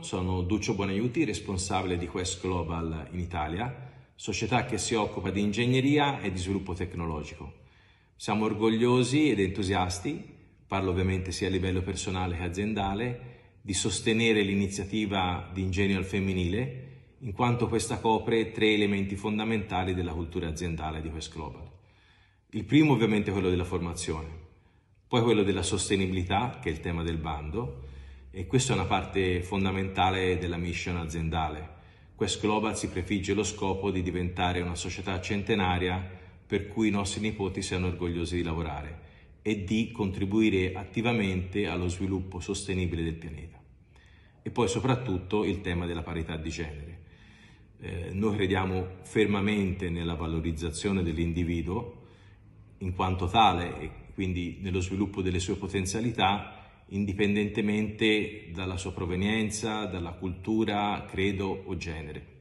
sono Duccio Buonaiuti, responsabile di Quest Global in Italia, società che si occupa di ingegneria e di sviluppo tecnologico. Siamo orgogliosi ed entusiasti, parlo ovviamente sia a livello personale che aziendale, di sostenere l'iniziativa di Ingegno al Femminile, in quanto questa copre tre elementi fondamentali della cultura aziendale di Quest Global. Il primo ovviamente è quello della formazione, poi quello della sostenibilità, che è il tema del bando, e questa è una parte fondamentale della mission aziendale. Quest Global si prefigge lo scopo di diventare una società centenaria per cui i nostri nipoti siano orgogliosi di lavorare e di contribuire attivamente allo sviluppo sostenibile del pianeta. E poi soprattutto il tema della parità di genere. Eh, noi crediamo fermamente nella valorizzazione dell'individuo in quanto tale e quindi nello sviluppo delle sue potenzialità indipendentemente dalla sua provenienza, dalla cultura, credo o genere.